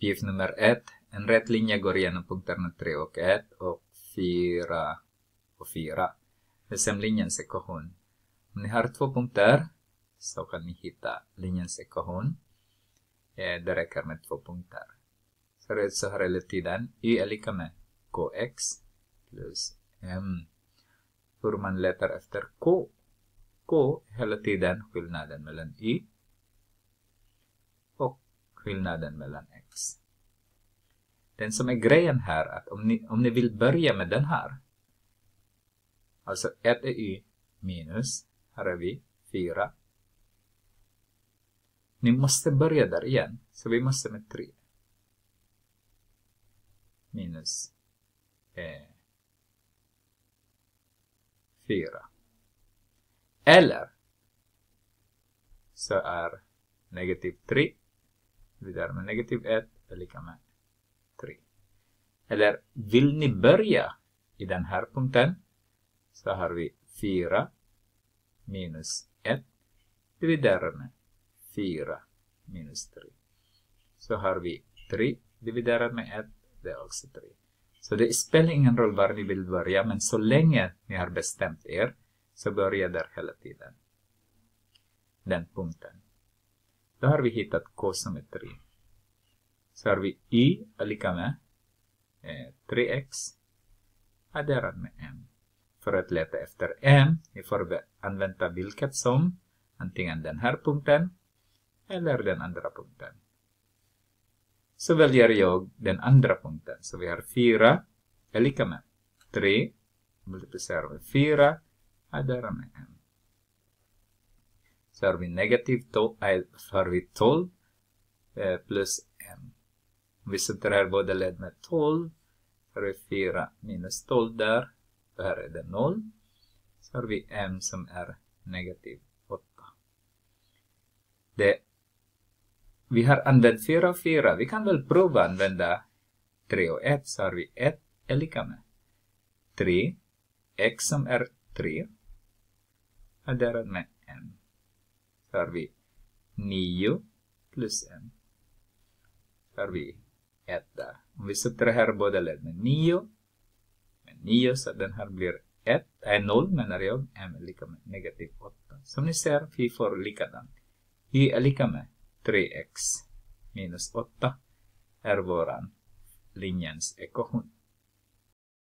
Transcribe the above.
Uppgift nummer ett. En rätt linje går igenom punkterna 3 och 1 och 4 och 4. Bestäm linjens ekvation. Om ni har två punkter så kan ni hitta linjens ekvation. Eh, det räcker med två punkter. Så det så här hela tiden. Y är lika med kx plus m. Hur man letar efter k. K hela tiden skillnaden mellan y och skillnaden mellan x. Den som är grejen här att om ni, om ni vill börja med den här. Alltså 1 är y minus, här är vi 4. Ni måste börja där igen, så vi måste med 3. Minus eh, 4. Eller så är negativ 3 vidare med negativ 1 är lika med 3. Eller vill ni börja i den här punkten så har vi 4 minus 1 dividerat med 4 minus 3. Så har vi 3 dividerat med 1, det är också alltså 3. Så det spelar ingen roll var ni vill börja, men så länge ni har bestämt er så börjar där hela tiden. Den punkten. Då har vi hittat kosymmetri. Så har vi y är lika med eh, 3x e, adderat med m. För att leta efter m, vi får använda vilket som, antingen den här punkten eller den andra punkten. Så väljer jag den andra punkten. Så vi har 4 är lika med 3 multiplicerat med 4 adderar med m. Så har vi negativ 12, så har eh, vi 12 eh, plus 1. Om vi subtraherar båda led med 12, så har vi 4 minus 12 där. Så här är det 0. Så har vi m som är negativ 8. Det, vi har använt 4 och 4. Vi kan väl prova att använda 3 och 1, så har vi 1 är lika med 3. x som är 3 adderat med m. Då har vi 9 plus 1. Då har vi 1 där. Om vi sätter här båda led med 9 med 9 så den här blir 1, äh, 0 menar jag, m är lika med negativ 8. Som ni ser, vi får likadant. y är lika med 3x minus 8 är våran linjens ekvation.